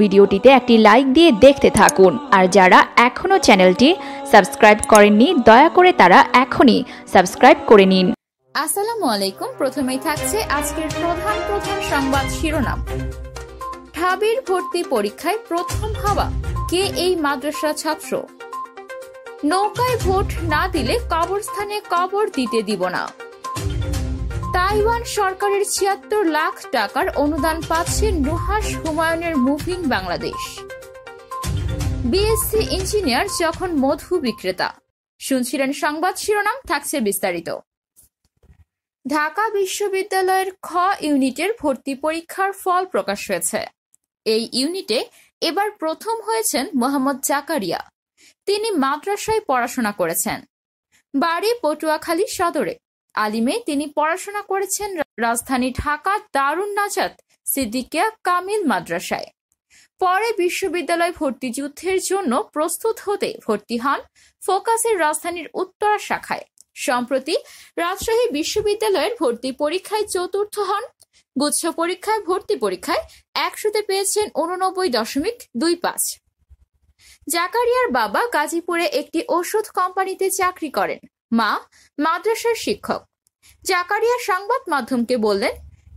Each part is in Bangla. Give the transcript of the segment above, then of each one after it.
ভিডিওটিতে একটি লাইক দিয়ে দেখতে থাকুন আর যারা এখনও চ্যানেলটি সাবস্ক্রাইব করেননি দয়া করে তারা এখনই সাবস্ক্রাইব করে নিন আসসালামু আলাইকুম প্রথমেই থাকছে আজকের প্রধান প্রধান সংবাদ শিরোনাম ঢাবির ভর্তি পরীক্ষায় প্রথম হওয়া কে এই মাদ্রাসা ছাত্র নৌকায় ভোট না দিলে কবরস্থানে কবর দিতে দিব না তাইওয়ান সরকারের ছিয়াত্তর লাখ টাকার অনুদান পাচ্ছে নুহাস হুমায়ুনের মুভিং বাংলাদেশ বিএসসি ইঞ্জিনিয়ার যখন মধু বিক্রেতা শুনছিলেন সংবাদ শিরোনাম থাকছে বিস্তারিত ঢাকা বিশ্ববিদ্যালয়ের খ ইউনিটের ভর্তি পরীক্ষার ফল প্রকাশ হয়েছে এই ইউনিটে এবার প্রথম হয়েছেন মোহাম্মদ জাকারিয়া তিনি মাদ্রাসায় পড়াশোনা করেছেন বাড়ি পটুয়াখালী সদরে আলিমে তিনি পড়াশোনা করেছেন রাজধানী ঢাকার দারুন নাজাত সিদ্দিকিয়া কামিল মাদ্রাসায় পরে বিশ্ববিদ্যালয় ভর্তি যুদ্ধের জন্য প্রস্তুত হতে ভর্তি হন ফোকাসের রাজধানীর উত্তরা শাখায় সম্প্রতি রাজশাহী বিশ্ববিদ্যালয়ের ভর্তি পরীক্ষায় চতুর্থ হন গুচ্ছ পরীক্ষায় ভর্তি পরীক্ষায় একশোতে পেয়েছেন উননব্বই দশমিক দুই পাঁচ জাকারিয়ার বাবা গাজীপুরে একটি ওষুধ কোম্পানিতে চাকরি করেন মা মাদ্রাসার শিক্ষক জাকারিয়া সংবাদ মাধ্যমকে বললেন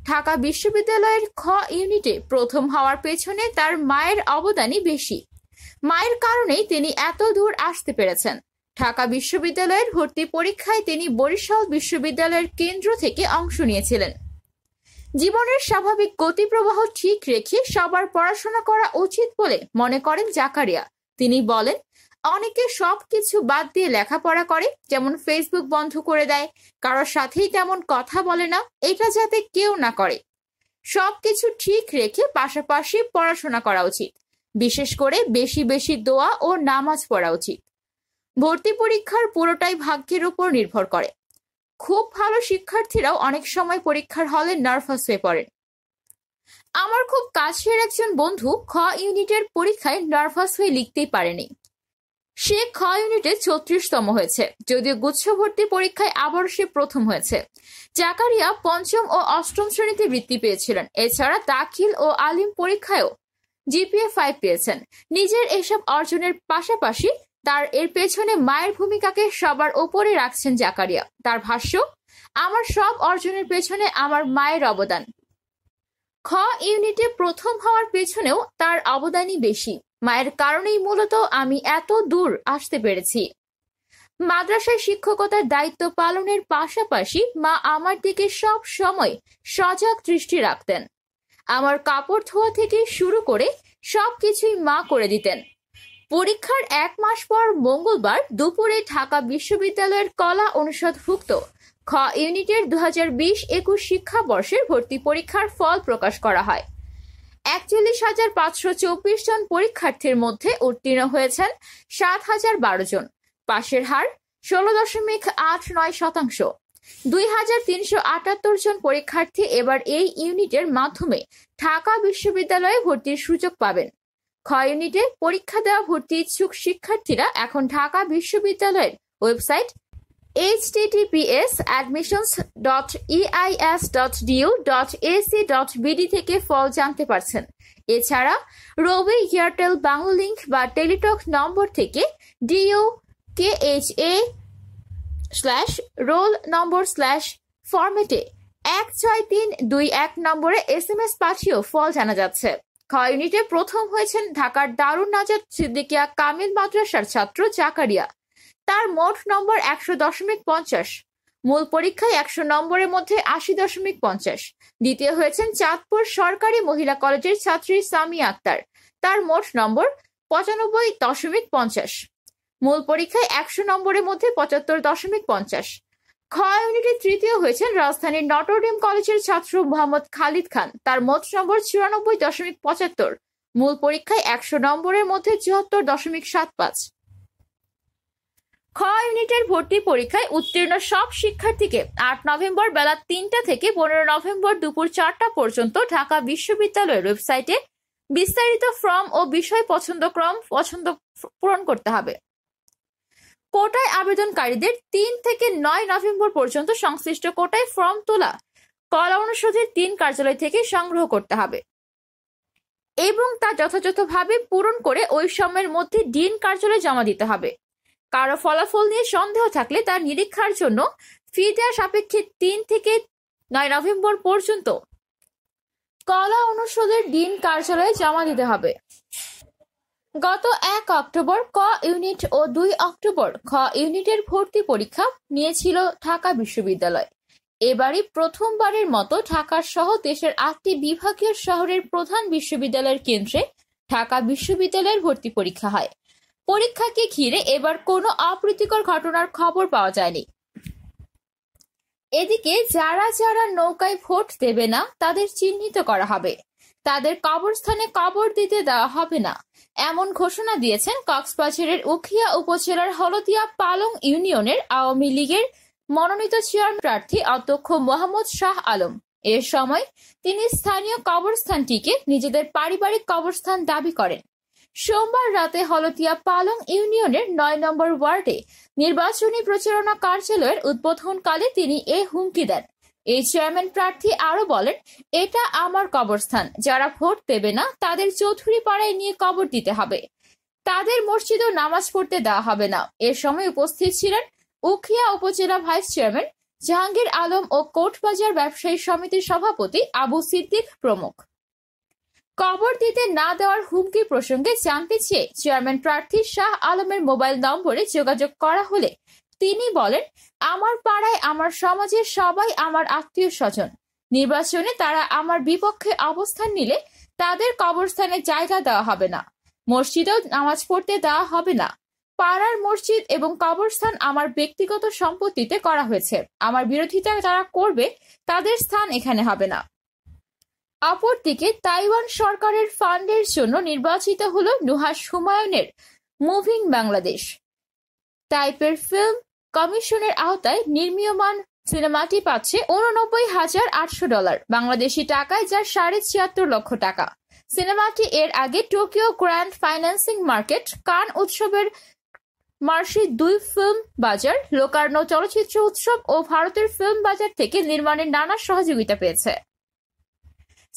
ঢাকা বিশ্ববিদ্যালয়ের খ ইউনিটে প্রথম হওয়ার পেছনে তার মায়ের অবদানই বেশি মায়ের কারণেই তিনি এত দূর আসতে পেরেছেন ঢাকা বিশ্ববিদ্যালয়ের ভর্তি পরীক্ষায় তিনি বরিশাল বিশ্ববিদ্যালয়ের কেন্দ্র থেকে অংশ নিয়েছিলেন জীবনের স্বাভাবিক গতিপ্রবাহ ঠিক রেখে সবার পড়াশোনা করা উচিত বলে মনে করেন জাকারিয়া তিনি বলেন অনেকে সব কিছু বাদ দিয়ে লেখাপড়া করে যেমন ফেসবুক বন্ধ করে দেয় কারোর সাথেই তেমন কথা বলে না এটা যাতে কেউ না করে সব কিছু ঠিক রেখে পাশাপাশি পড়াশোনা করা উচিত বিশেষ করে বেশি বেশি দোয়া ও নামাজ পড়া উচিত ভর্তি পরীক্ষার পুরোটাই ভাগ্যের উপর নির্ভর করে খুব ভালো শিক্ষার্থীরাও অনেক সময় পরীক্ষার হলে নার্ভাস হয়ে পড়েন আমার খুব কাছের একজন বন্ধু খ ইউনিটের পরীক্ষায় নার্ভাস হয়ে লিখতেই পারেনি সে খ ইউনিটে ছত্রিশতম হয়েছে যদিও গুচ্ছ ভর্তি পরীক্ষায় আবার সে প্রথম হয়েছে জাকারিয়া পঞ্চম ও অষ্টম শ্রেণীতে বৃত্তি পেয়েছিলেন এছাড়া দাখিল ও আলিম পরীক্ষায়ও জিপিএ ফাইভ পেয়েছেন নিজের এসব অর্জনের পাশাপাশি তার এর পেছনে মায়ের ভূমিকাকে সবার ওপরে রাখছেন জাকারিয়া তার ভাষ্য আমার সব অর্জনের পেছনে আমার মায়ের অবদান খ ইউনিটে প্রথম হওয়ার পেছনেও তার অবদানই বেশি মায়ের কারণেই মূলত আমি এত দূর আসতে পেরেছি মাদ্রাসায় শিক্ষকতার দায়িত্ব পালনের পাশাপাশি মা আমার দিকে সব সময় সজাগ দৃষ্টি রাখতেন আমার কাপড় ধোয়া থেকে শুরু করে সব কিছুই মা করে দিতেন পরীক্ষার এক মাস পর মঙ্গলবার দুপুরে ঢাকা বিশ্ববিদ্যালয়ের কলা অনুষদভুক্ত খ ইউনিটের দু হাজার বিশ একুশ শিক্ষাবর্ষের ভর্তি পরীক্ষার ফল প্রকাশ করা হয় একচল্লিশ হাজার পাঁচশো চব্বিশ জন পরীক্ষার্থীর মধ্যে উত্তীর্ণ হয়েছেন সাত হাজার বারো জন পাশের হার ষোলো দশমিক আট নয় শতাংশ দুই হাজার তিনশো আটাত্তর জন পরীক্ষার্থী এবার এই ইউনিটের মাধ্যমে ঢাকা বিশ্ববিদ্যালয়ে ভর্তির সুযোগ পাবেন খ ইউনিটে পরীক্ষা দেওয়া ভর্তি ইচ্ছুক শিক্ষার্থীরা এখন ঢাকা বিশ্ববিদ্যালয়ের website HTTPS admissions dot EIS dot du dot ac dot BD থেকে ফল জানতে পারছেন এছাড়া রবি এয়ারটেল বাংলা লিঙ্ক বা টেলিটক নম্বর থেকে DU K H A slash roll নম্বর স্ল্যাশ ফর্মেটে এক ছয় তিন দুই এক নম্বরে এস এম এস পাঠিয়েও ফল জানা যাচ্ছে খ ইউনিটে প্রথম হয়েছেন ঢাকার দারুন নাজাদ সিদ্দিকিয়া কামিল মাদ্রাসার ছাত্র জাকারিয়া তার মোট নম্বর একশো দশমিক পঞ্চাশ মূল পরীক্ষায় একশো নম্বরের মধ্যে আশি দশমিক পঞ্চাশ দ্বিতীয় হয়েছেন চাঁদপুর সরকারি মহিলা কলেজের ছাত্রী সামি আক্তার তার মোট নম্বর পঁচানব্বই দশমিক পঞ্চাশ মূল পরীক্ষায় একশো নম্বরের মধ্যে পঁচাত্তর দশমিক পঞ্চাশ খ ইউনিটে তৃতীয় হয়েছেন রাজধানীর নটরডেম কলেজের ছাত্র মোহাম্মদ খালিদ খান তার মোট নম্বর চুরানব্বই দশমিক পঁচাত্তর মূল পরীক্ষায় একশো নম্বরের মধ্যে চুয়াত্তর দশমিক সাত পাঁচ খ ইউনিটের ভর্তি পরীক্ষায় উত্তীর্ণ সব শিক্ষার্থীকে আট নভেম্বর বেলা তিনটা থেকে পনেরো নভেম্বর দুপুর চারটা পর্যন্ত ঢাকা বিশ্ববিদ্যালয়ের ওয়েবসাইটে বিস্তারিত ফর্ম ও বিষয় পছন্দ ক্রম পছন্দ পূরণ করতে হবে কোটায় আবেদনকারীদের তিন থেকে নয় নভেম্বর পর্যন্ত সংশ্লিষ্ট কোটায় ফর্ম তোলা কলা অনুষদের তিন কার্যালয় থেকে সংগ্রহ করতে হবে এবং তা যথাযথভাবে পূরণ করে ওই সময়ের মধ্যে ডিন কার্যালয়ে জমা দিতে হবে কারো ফলাফল নিয়ে সন্দেহ থাকলে তার নিরীক্ষার জন্য ফি সাপেক্ষে তিন থেকে নয় নভেম্বর পর্যন্ত কলা অনুষদের ডিন কার্যালয়ে জমা দিতে হবে গত এক অক্টোবর ক ইউনিট ও দুই অক্টোবর খ ইউনিটের ভর্তি পরীক্ষা নিয়েছিল ঢাকা বিশ্ববিদ্যালয় এবারই প্রথমবারের মতো ঢাকার সহ দেশের আটটি বিভাগীয় শহরের প্রধান বিশ্ববিদ্যালয়ের কেন্দ্রে ঢাকা বিশ্ববিদ্যালয়ের ভর্তি পরীক্ষা হয় পরীক্ষাকে ঘিরে এবার কোনো অপ্রীতিকর ঘটনার খবর পাওয়া যায়নি এদিকে যারা যারা নৌকায় ভোট দেবে না তাদের চিহ্নিত করা হবে তাদের কবরস্থানে কবর দিতে দেওয়া হবে না এমন ঘোষণা দিয়েছেন কক্সবাজারের উখিয়া উপজেলার হলদিয়া পালং ইউনিয়নের আওয়ামী লীগের মনোনীত চেয়ার প্রার্থী অধ্যক্ষ মোহাম্মদ শাহ আলম এ সময় তিনি স্থানীয় কবরস্থানটিকে নিজেদের পারিবারিক কবরস্থান দাবি করেন সোমবার রাতে হলতিয়া পালং ইউনিয়নের নয় নম্বর ওয়ার্ডে নির্বাচনী প্রচারণা কার্যালয়ের উদ্বোধনকালে তিনি এ হুমকি দেন এই চেয়ারম্যান প্রার্থী আরো বলেন এটা আমার কবরস্থান যারা ভোট দেবে না তাদের চৌধুরী পাড়ায় নিয়ে কবর দিতে হবে তাদের মসজিদও নামাজ পড়তে দেওয়া হবে না এ সময় উপস্থিত ছিলেন উখিয়া উপজেলা ভাইস চেয়ারম্যান জাহাঙ্গীর আলম ও কোটবাজার ব্যবসায়ী সমিতির সভাপতি আবু সিদ্দিক প্রমুখ কবর দিতে না দেওয়ার হুমকি প্রসঙ্গে জানতে চেয়ে চেয়ারম্যান প্রার্থী শাহ আলমের মোবাইল নম্বরে যোগাযোগ করা হলে তিনি বলেন আমার পাড়ায় আমার সমাজের সবাই আমার আত্মীয় স্বজন নির্বাচনে তারা আমার বিপক্ষে অবস্থান নিলে তাদের কবরস্থানে জায়গা দেওয়া হবে না মসজিদেও নামাজ পড়তে দেওয়া হবে না পাড়ার মসজিদ এবং কবরস্থান আমার ব্যক্তিগত সম্পত্তিতে করা হয়েছে আমার বিরোধিতা যারা করবে তাদের স্থান এখানে হবে না অপরদিকে তাইওয়ান সরকারের ফান্ডের জন্য নির্বাচিত হল নুহাস হুমায়ুনের মুভিং বাংলাদেশ টাইপের ফিল্ম কমিশনের আওতায় নির্মীয়মান সিনেমাটি পাচ্ছে উননব্বই হাজার আটশো ডলার বাংলাদেশি টাকায় যা সাড়ে ছিয়াত্তর লক্ষ টাকা সিনেমাটি এর আগে টোকিও গ্র্যান্ড ফাইন্যান্সিং মার্কেট কান উৎসবের মার্সি দুই ফিল্ম বাজার লোকার্নো চলচ্চিত্র উৎসব ও ভারতের ফিল্ম বাজার থেকে নির্মাণের নানা সহযোগিতা পেয়েছে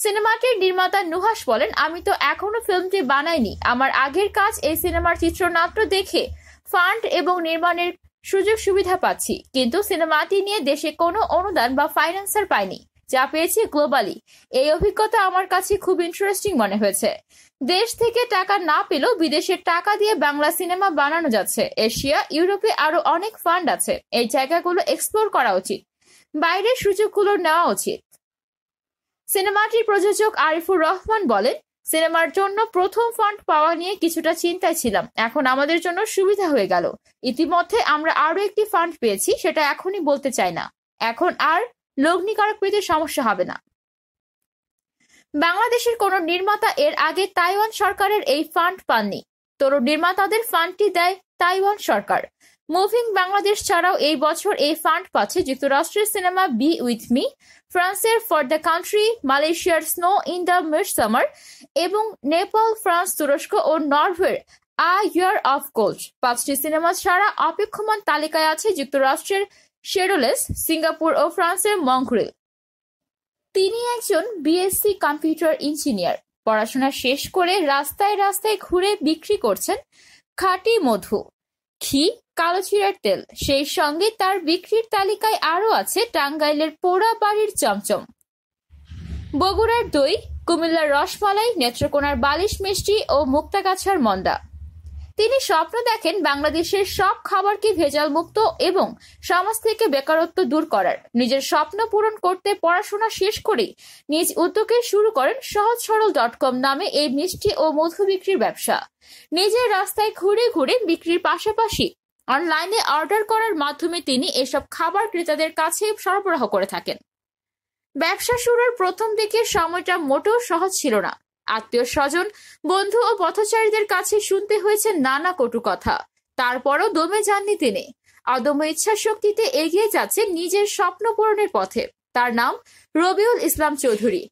সিনেমাটির নির্মাতা নুহাস বলেন আমি তো এখনো ফিল্মটি বানাইনি আমার আগের কাজ এই সিনেমার চিত্রনাট্য দেখে ফান্ড এবং নির্মাণের সুযোগ সুবিধা পাচ্ছি কিন্তু সিনেমাটি নিয়ে দেশে কোনো অনুদান বা ফাইন্যান্সার পাইনি যা পেয়েছি গ্লোবালি এই অভিজ্ঞতা আমার কাছে খুব ইন্টারেস্টিং মনে হয়েছে দেশ থেকে টাকা না পেলেও বিদেশের টাকা দিয়ে বাংলা সিনেমা বানানো যাচ্ছে এশিয়া ইউরোপে আরো অনেক ফান্ড আছে এই জায়গাগুলো এক্সপ্লোর করা উচিত বাইরের সুযোগগুলো নেওয়া উচিত সিনেমাটির প্রযোজক আরিফুর রহমান বলেন সিনেমার জন্য প্রথম ফান্ড পাওয়া নিয়ে কিছুটা চিন্তায় ছিলাম এখন আমাদের জন্য সুবিধা হয়ে গেল ইতিমধ্যে আমরা আরও একটি ফান্ড পেয়েছি সেটা এখনই বলতে চাই না এখন আর লগ্নিকারক পেতে সমস্যা হবে না বাংলাদেশের কোন নির্মাতা এর আগে তাইওয়ান সরকারের এই ফান্ড পাননি তোর নির্মাতাদের ফান্ডটি দেয় তাইওয়ান সরকার মুভিং বাংলাদেশ ছাড়াও এই বছর এই ফান্ড পাচ্ছে যুক্তরাষ্ট্রের সিনেমা বি উইথ মি ফ্রান্সের ফর দ্য কান্ট্রি মালয়েশিয়ার snow in the mid summer এবং নেপাল ফ্রান্স তুরস্ক ও নরওয়ের আ ইয়ার অফ গোল্ড পাঁচটি সিনেমা ছাড়া অপেক্ষমান তালিকায় আছে যুক্তরাষ্ট্রের শেরোলেস সিঙ্গাপুর ও ফ্রান্সের মংক্রিল তিনি একজন বিএসসি কম্পিউটার ইঞ্জিনিয়ার পড়াশোনা শেষ করে রাস্তায় রাস্তায় ঘুরে বিক্রি করছেন খাঁটি মধু ঘি কালো ছিঁড়ার তেল সেই সঙ্গে তার বিক্রির তালিকায় আরও আছে টাঙ্গাইলের পোড়া বাড়ির চমচম বগুড়ার দই কুমিল্লার রসমালাই নেত্রকোনার বালিশ মিষ্টি ও মুক্তাগাছার মন্দা তিনি স্বপ্ন দেখেন বাংলাদেশের সব খাবারকে ভেজাল মুক্ত এবং সমাজ থেকে বেকারত্ব দূর করার নিজের স্বপ্ন পূরণ করতে পড়াশোনা শেষ করে নিজ উদ্যোগে শুরু করেন সহজ সরল ডট কম নামে এই মিষ্টি ও মধু বিক্রির ব্যবসা নিজের রাস্তায় ঘুরে ঘুরে বিক্রির পাশাপাশি অনলাইনে অর্ডার করার মাধ্যমে তিনি এসব খাবার ক্রেতাদের কাছে সরবরাহ করে থাকেন ব্যবসা শুরুর প্রথম দিকে সময়টা মোটেও সহজ ছিল না আত্মীয় স্বজন বন্ধু ও পথচারীদের কাছে শুনতে হয়েছে নানা কটু কথা তারপরও দমে যাননি তিনি আদম ইচ্ছা শক্তিতে এগিয়ে যাচ্ছে নিজের স্বপ্ন পূরণের পথে তার নাম রবিউল ইসলাম চৌধুরী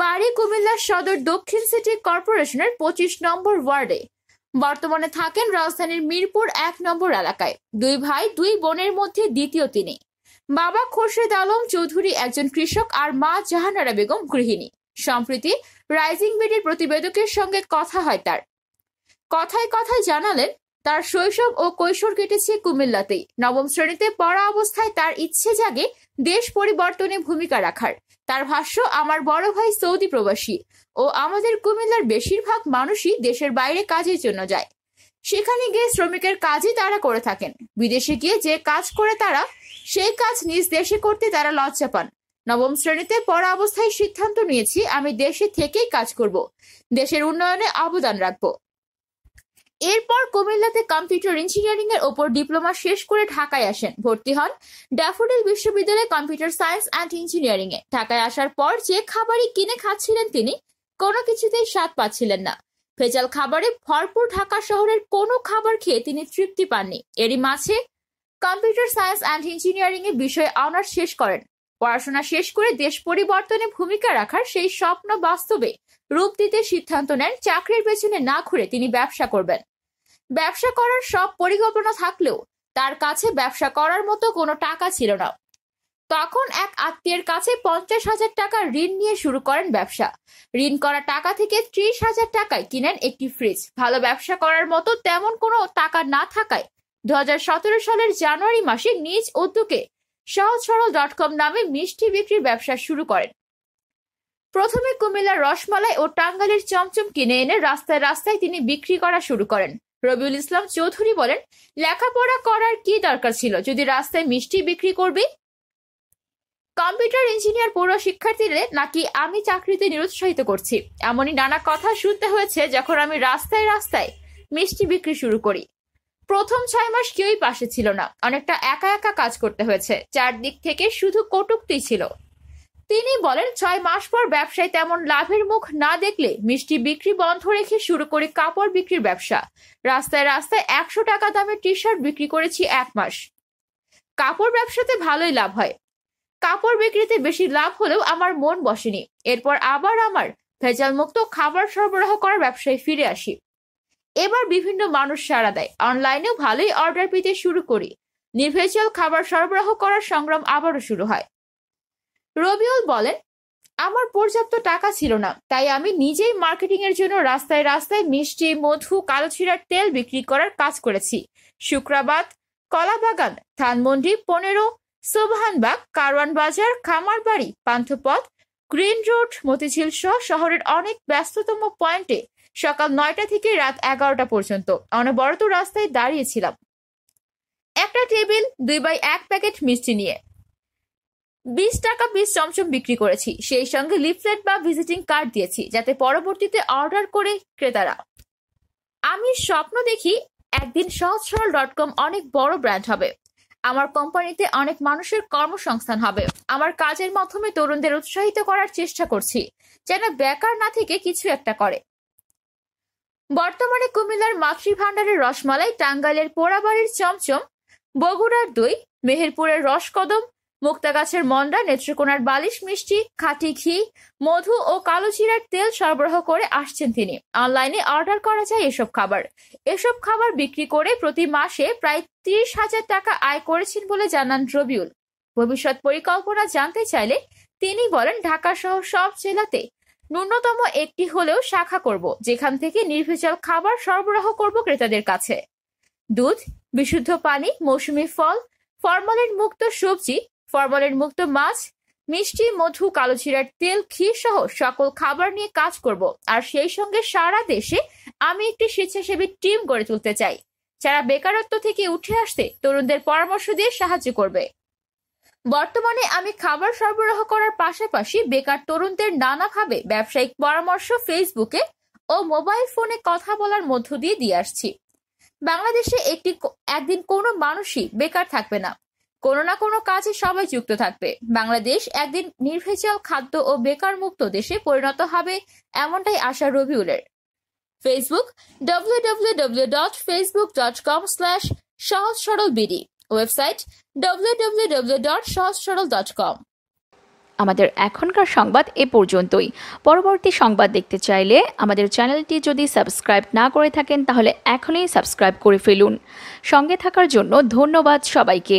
বাড়ি কুমিল্লা সদর দক্ষিণ সিটি কর্পোরেশনের পঁচিশ নম্বর ওয়ার্ডে বর্তমানে থাকেন রাজধানীর মিরপুর এক নম্বর এলাকায় দুই ভাই দুই বোনের মধ্যে দ্বিতীয় তিনি বাবা খোরশেদ আলম চৌধুরী একজন কৃষক আর মা জাহানারা বেগম গৃহিণী সম্প্রতি রাইজিং মিডির প্রতিবেদকের সঙ্গে কথা হয় তার কথায় কথায় জানালেন তার শৈশব ও কৈশোর কেটেছে কুমিল্লাতেই নবম শ্রেণীতে পড়া অবস্থায় তার ইচ্ছে জাগে দেশ পরিবর্তনে ভূমিকা রাখার তার ভাষ্য আমার বড় ভাই সৌদি প্রবাসী ও আমাদের কুমিল্লার বেশিরভাগ মানুষই দেশের বাইরে কাজের জন্য যায় সেখানে গিয়ে শ্রমিকের কাজই তারা করে থাকেন বিদেশে গিয়ে যে কাজ করে তারা সেই কাজ নিজ দেশে করতে তারা লজ্জা পান নবম শ্রেণীতে পড়া অবস্থায় সিদ্ধান্ত নিয়েছি আমি দেশে থেকেই কাজ করব দেশের উন্নয়নে অবদান রাখব এরপর কুমিল্লাতে কম্পিউটার ইঞ্জিনিয়ারিং এর ওপর ডিপ্লোমা শেষ করে ঢাকায় আসেন ভর্তি হন ড্যাফোডিল বিশ্ববিদ্যালয়ে কম্পিউটার সায়েন্স অ্যান্ড ইঞ্জিনিয়ারিং এ ঢাকায় আসার পর যে খাবারই কিনে খাচ্ছিলেন তিনি কোনো কিছুতেই স্বাদ পাচ্ছিলেন না ভেজাল খাবারে ভরপুর ঢাকা শহরের কোনো খাবার খেয়ে তিনি তৃপ্তি পাননি এরই মাঝে কম্পিউটার সায়েন্স অ্যান্ড ইঞ্জিনিয়ারিং এ বিষয়ে অনার্স শেষ করেন পড়াশোনা শেষ করে দেশ পরিবর্তনে ভূমিকা রাখার সেই স্বপ্ন বাস্তবে রূপ দিতে সিদ্ধান্ত নেন চাকরির পেছনে না ঘুরে তিনি ব্যবসা করবেন ব্যবসা করার সব পরিকল্পনা থাকলেও তার কাছে ব্যবসা করার মতো কোনো টাকা ছিল না তখন এক আত্মীয়ের কাছে পঞ্চাশ হাজার টাকা ঋণ নিয়ে শুরু করেন ব্যবসা ঋণ করা টাকা থেকে ত্রিশ হাজার টাকায় কিনেন একটি ফ্রিজ ভালো ব্যবসা করার মতো তেমন কোনো টাকা না থাকায় দু সালের জানুয়ারি মাসে নিজ উদ্যোগে সহজ সরল ডট কম নামে মিষ্টি বিক্রির ব্যবসা শুরু করেন প্রথমে কুমিল্লার রসমালাই ও টাঙ্গালের চমচম কিনে এনে রাস্তায় রাস্তায় তিনি বিক্রি করা শুরু করেন রবিউল ইসলাম চৌধুরী বলেন লেখাপড়া করার কি দরকার ছিল যদি রাস্তায় মিষ্টি বিক্রি করবি কম্পিউটার ইঞ্জিনিয়ার পড়ো শিক্ষার্থীদের নাকি আমি চাকরিতে নিরুৎসাহিত করছি এমনই নানা কথা শুনতে হয়েছে যখন আমি রাস্তায় রাস্তায় মিষ্টি বিক্রি শুরু করি প্রথম ছয় মাস কেউই পাশে ছিল না অনেকটা একা একা কাজ করতে হয়েছে চারদিক থেকে শুধু কটুক্তি ছিল তিনি বলেন ছয় মাস পর ব্যবসায় তেমন লাভের মুখ না দেখলে মিষ্টি বিক্রি বন্ধ রেখে শুরু করে কাপড় বিক্রির ব্যবসা রাস্তায় রাস্তায় একশো টাকা দামের টি শার্ট বিক্রি করেছি এক মাস কাপড় ব্যবসাতে ভালোই লাভ হয় কাপড় বিক্রিতে বেশি লাভ হলেও আমার মন বসেনি এরপর আবার আমার ভেজাল মুক্ত খাবার সরবরাহ করার ব্যবসায় ফিরে আসি এবার বিভিন্ন মানুষ সাড়া দেয় অনলাইনেও ভালোই অর্ডার পেতে শুরু করি নির্ভেজাল খাবার সরবরাহ করার সংগ্রাম আবারও শুরু হয় রবিউল বলেন আমার পর্যাপ্ত টাকা ছিল না তাই আমি নিজেই মার্কেটিং এর জন্য রাস্তায় রাস্তায় মিষ্টি মধু কালোছিরার তেল বিক্রি করার কাজ করেছি শুক্রাবাদ কলাবাগান ধানমন্ডি পনেরো সোবহানবাগ কারওয়ান বাজার খামারবাড়ি পান্থপথ গ্রিন রোড মতিঝিল সহ শহরের অনেক ব্যস্ততম পয়েন্টে সকাল নয়টা থেকে রাত এগারোটা পর্যন্ত অনবরত রাস্তায় দাঁড়িয়েছিলাম একটা টেবিল দুই বাই এক প্যাকেট মিষ্টি নিয়ে বিশ টাকা পিস চমচম বিক্রি করেছি সেই সঙ্গে লিফলেট বা ভিজিটিং কার্ড দিয়েছি যাতে পরবর্তীতে অর্ডার করে ক্রেতারা আমি স্বপ্ন দেখি একদিন সহজ সরল ডট কম অনেক বড় ব্র্যান্ড হবে আমার কোম্পানিতে অনেক মানুষের কর্মসংস্থান হবে আমার কাজের মাধ্যমে তরুণদের উৎসাহিত করার চেষ্টা করছি যেন বেকার না থেকে কিছু একটা করে বর্তমানে কুমিল্লার মাতৃভাণ্ডারের রসমালাই টাঙ্গাইলের পোড়াবাড়ির চমচম বগুড়ার দই মেহেরপুরের রসকদম মুক্তাগাছের মন্ডা নেত্রকোনার বালিশ মিষ্টি খাঁটি ঘি মধু ও চিরার তেল সরবরাহ করে আসছেন তিনি অনলাইনে অর্ডার করা যায় এসব খাবার এসব খাবার বিক্রি করে প্রতি মাসে প্রায় ত্রিশ হাজার টাকা আয় করেছেন বলে জানান রবিউল ভবিষ্যৎ পরিকল্পনা জানতে চাইলে তিনি বলেন ঢাকা সহ সব জেলাতে ন্যূনতম একটি হলেও শাখা করব যেখান থেকে নির্ভেজাল খাবার সরবরাহ করব ক্রেতাদের কাছে দুধ বিশুদ্ধ পানি মৌসুমি ফল ফরমালিন মুক্ত সবজি ফরমালিন মুক্ত মাছ মিষ্টি মধু চিরার তেল ক্ষীর সহ সকল খাবার নিয়ে কাজ করব আর সেই সঙ্গে সারা দেশে আমি একটি স্বেচ্ছাসেবী টিম গড়ে তুলতে চাই যারা বেকারত্ব থেকে উঠে আসতে তরুণদের পরামর্শ দিয়ে সাহায্য করবে বর্তমানে আমি খাবার সরবরাহ করার পাশাপাশি বেকার তরুণদের নানাভাবে ব্যবসায়িক পরামর্শ ফেসবুকে ও মোবাইল ফোনে কথা বলার মধ্য দিয়ে দিয়ে আসছি বাংলাদেশে একটি একদিন কোনো মানুষই বেকার থাকবে না কোনো না কোনো কাজে সবাই যুক্ত থাকবে বাংলাদেশ একদিন নির্ভেজাল খাদ্য ও বেকার মুক্ত দেশে পরিণত হবে এমনটাই আশা রবিউলের Facebook W W W dot Facebook dot com slash Sohoj Sorol BD website W W W dot Sohoj Sorol dot com আমাদের এখনকার সংবাদ এ পর্যন্তই পরবর্তী সংবাদ দেখতে চাইলে আমাদের চ্যানেলটি যদি সাবস্ক্রাইব না করে থাকেন তাহলে এখনই সাবস্ক্রাইব করে ফেলুন সঙ্গে থাকার জন্য ধন্যবাদ সবাইকে